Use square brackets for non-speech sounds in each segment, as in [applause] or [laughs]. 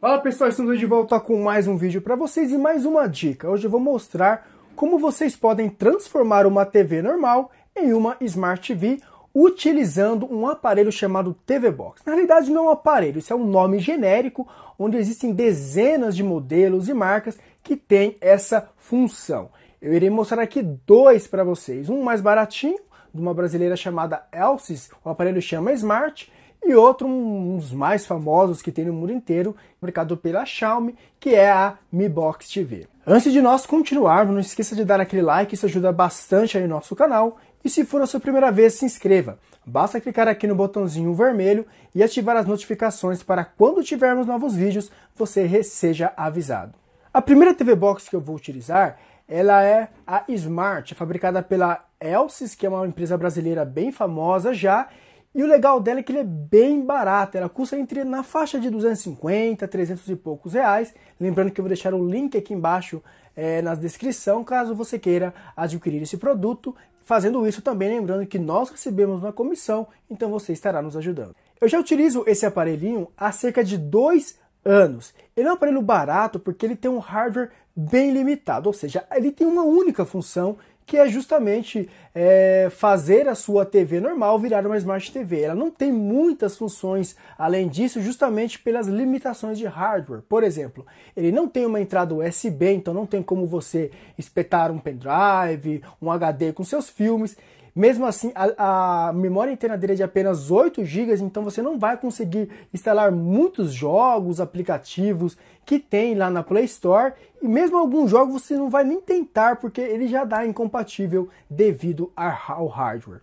Fala pessoal, estamos de volta com mais um vídeo para vocês e mais uma dica. Hoje eu vou mostrar como vocês podem transformar uma TV normal em uma Smart TV utilizando um aparelho chamado TV Box. Na realidade não é um aparelho, isso é um nome genérico onde existem dezenas de modelos e marcas que têm essa função. Eu irei mostrar aqui dois para vocês, um mais baratinho, de uma brasileira chamada Elsys, o aparelho chama Smart, e outro, um dos mais famosos que tem no mundo inteiro, fabricado pela Xiaomi, que é a Mi Box TV. Antes de nós continuarmos, não esqueça de dar aquele like, isso ajuda bastante aí no nosso canal. E se for a sua primeira vez, se inscreva. Basta clicar aqui no botãozinho vermelho e ativar as notificações para quando tivermos novos vídeos, você seja avisado. A primeira TV Box que eu vou utilizar, ela é a Smart, é fabricada pela Elsys, que é uma empresa brasileira bem famosa já, e o legal dela é que ele é bem barato, ela custa entre na faixa de 250, 300 e poucos reais. Lembrando que eu vou deixar o link aqui embaixo é, eh, na descrição, caso você queira adquirir esse produto. Fazendo isso também, lembrando que nós recebemos uma comissão, então você estará nos ajudando. Eu já utilizo esse aparelhinho há cerca de dois anos. Ele é um aparelho barato porque ele tem um hardware bem limitado, ou seja, ele tem uma única função que é justamente é, fazer a sua TV normal virar uma Smart TV. Ela não tem muitas funções além disso, justamente pelas limitações de hardware. Por exemplo, ele não tem uma entrada USB, então não tem como você espetar um pendrive, um HD com seus filmes. Mesmo assim, a, a memória interna dele é de apenas 8 GB, então você não vai conseguir instalar muitos jogos, aplicativos que tem lá na Play Store, e mesmo alguns jogos você não vai nem tentar porque ele já dá incompatível devido ao hardware.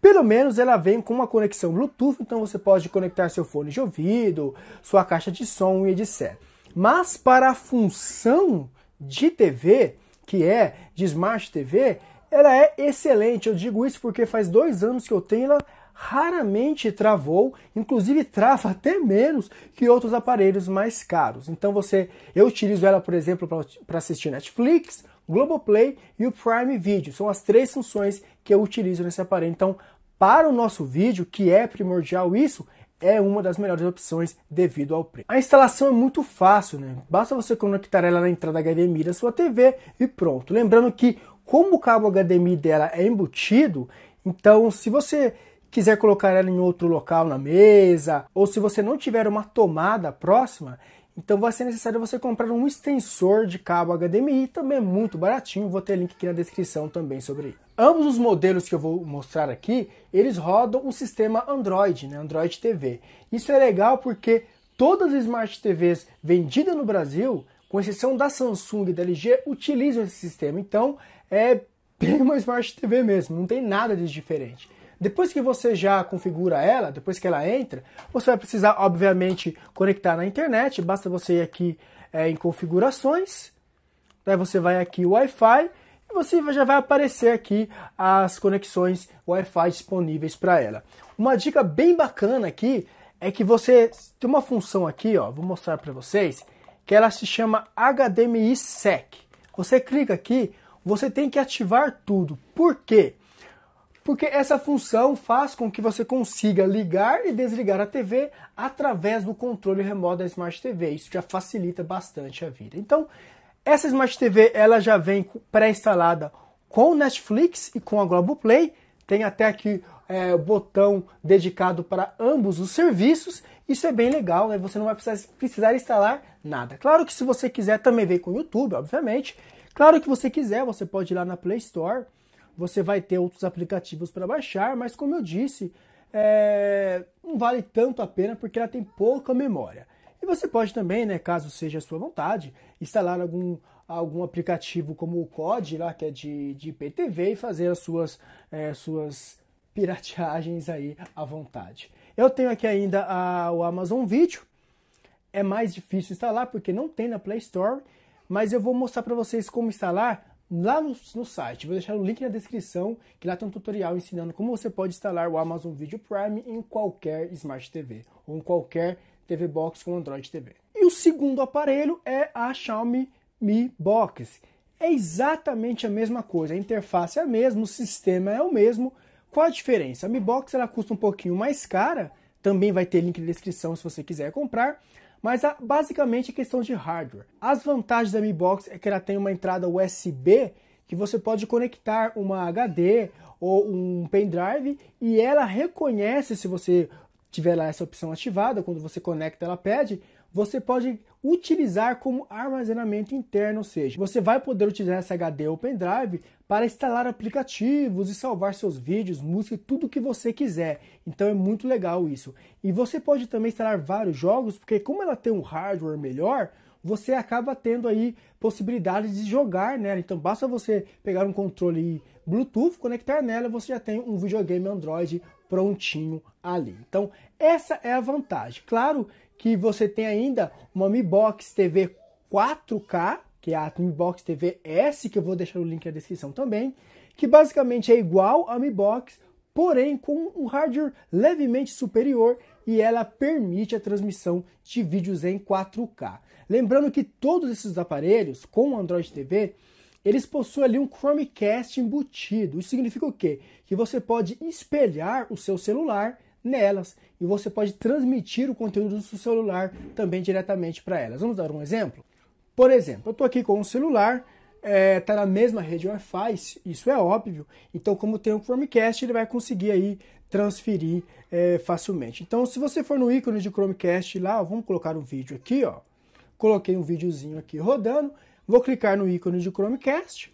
Pelo menos ela vem com uma conexão Bluetooth, então você pode conectar seu fone de ouvido, sua caixa de som e etc. Mas para a função de TV, que é de Smart TV, ela é excelente, eu digo isso porque faz dois anos que eu tenho ela raramente travou, inclusive trava até menos que outros aparelhos mais caros. Então você, eu utilizo ela, por exemplo, para assistir Netflix, Globoplay e o Prime Video. São as três funções que eu utilizo nesse aparelho. Então, para o nosso vídeo, que é primordial isso, é uma das melhores opções devido ao preço. A instalação é muito fácil, né? Basta você conectar ela na entrada HDMI da sua TV e pronto. Lembrando que como o cabo HDMI dela é embutido, então se você quiser colocar ela em outro local na mesa, ou se você não tiver uma tomada próxima, então vai ser necessário você comprar um extensor de cabo HDMI, também é muito baratinho, vou ter link aqui na descrição também sobre isso. Ambos os modelos que eu vou mostrar aqui, eles rodam o sistema Android, né? Android TV. Isso é legal porque todas as Smart TVs vendidas no Brasil com exceção da Samsung e da LG, utilizam esse sistema. Então é [laughs] bem uma Smart TV mesmo, não tem nada de diferente. Depois que você já configura ela, depois que ela entra, você vai precisar, obviamente, conectar na internet. Basta você ir aqui é, em configurações, daí você vai aqui Wi-Fi e você já vai aparecer aqui as conexões Wi-Fi disponíveis para ela. Uma dica bem bacana aqui é que você tem uma função aqui, ó, vou mostrar para vocês, que ela se chama HDMI SEC. Você clica aqui, você tem que ativar tudo. Por quê? Porque essa função faz com que você consiga ligar e desligar a TV através do controle remoto da Smart TV. Isso já facilita bastante a vida. Então, essa Smart TV ela já vem pré-instalada com o Netflix e com a Globoplay. Tem até aqui é, botão dedicado para ambos os serviços. Isso é bem legal, né? Você não vai precisar, precisar instalar nada. Claro que se você quiser também vem com o YouTube, obviamente. Claro que você quiser, você pode ir lá na Play Store. Você vai ter outros aplicativos para baixar, mas como eu disse, é, não vale tanto a pena porque ela tem pouca memória. E você pode também, né, caso seja a sua vontade, instalar algum, algum aplicativo como o COD, lá, que é de, de IPTV, e fazer as suas, é, suas pirateagens aí à vontade. Eu tenho aqui ainda a, ah, o Amazon Video. É mais difícil instalar porque não tem na Play Store, mas eu vou mostrar para vocês como instalar lá no, no, site. Vou deixar o link na descrição, que lá tem um tutorial ensinando como você pode instalar o Amazon Video Prime em qualquer Smart TV ou em qualquer TV Box com Android TV. E o segundo aparelho é a Xiaomi Mi Box. É exatamente a mesma coisa, a interface é a mesma, o sistema é o mesmo, qual a diferença? A Mi Box ela custa um pouquinho mais cara, também vai ter link na descrição se você quiser comprar, mas a, basicamente é questão de hardware. As vantagens da Mi Box é que ela tem uma entrada USB que você pode conectar uma HD ou um pendrive e ela reconhece se você tiver lá essa opção ativada, quando você conecta ela pede, você pode utilizar como armazenamento interno, ou seja, você vai poder utilizar essa HD ou pendrive para instalar aplicativos e salvar seus vídeos, música e tudo que você quiser. Então é muito legal isso. E você pode também instalar vários jogos, porque como ela tem um hardware melhor, você acaba tendo aí possibilidades de jogar nela. Então basta você pegar um controle Bluetooth, conectar nela, você já tem um videogame Android prontinho ali. Então essa é a vantagem. Claro que você tem ainda uma Mi Box TV 4K, que é a Mi Box TV S, que eu vou deixar o link na descrição também, que basicamente é igual a Mi Box, porém com um hardware levemente superior e ela permite a transmissão de vídeos em 4K. Lembrando que todos esses aparelhos com Android TV eles possuem ali um Chromecast embutido. Isso significa o quê? Que você pode espelhar o seu celular nelas e você pode transmitir o conteúdo do seu celular também diretamente para elas. Vamos dar um exemplo? Por exemplo, eu estou aqui com um celular, está é, tá na mesma rede Wi-Fi, isso é óbvio. Então, como tem um Chromecast, ele vai conseguir aí transferir é, facilmente. Então, se você for no ícone de Chromecast lá, vamos colocar um vídeo aqui, ó. Coloquei um videozinho aqui rodando. Vou clicar no ícone de Chromecast.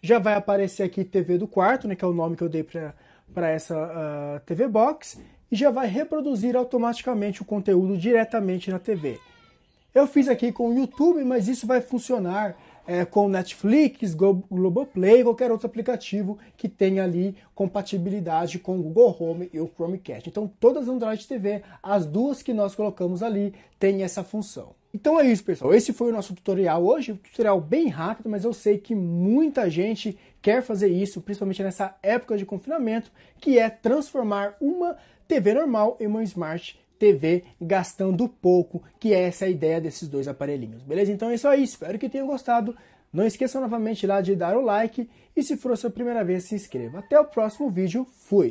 Já vai aparecer aqui TV do quarto, né, que é o nome que eu dei para essa uh, ah, TV Box e já vai reproduzir automaticamente o conteúdo diretamente na TV. Eu fiz aqui com o YouTube, mas isso vai funcionar é, com Netflix, Globoplay, qualquer outro aplicativo que tenha ali compatibilidade com o Google Home e o Chromecast. Então, todas as Android TV, as duas que nós colocamos ali, têm essa função. Então é isso, pessoal. Esse foi o nosso tutorial hoje, um tutorial bem rápido, mas eu sei que muita gente quer fazer isso, principalmente nessa época de confinamento, que é transformar uma TV normal em uma Smart TV gastando pouco, que é essa a ideia desses dois aparelhinhos. Beleza? Então é isso aí, espero que tenham gostado. Não esqueça novamente lá de dar o like e se for a sua primeira vez, se inscreva. Até o próximo vídeo, fui!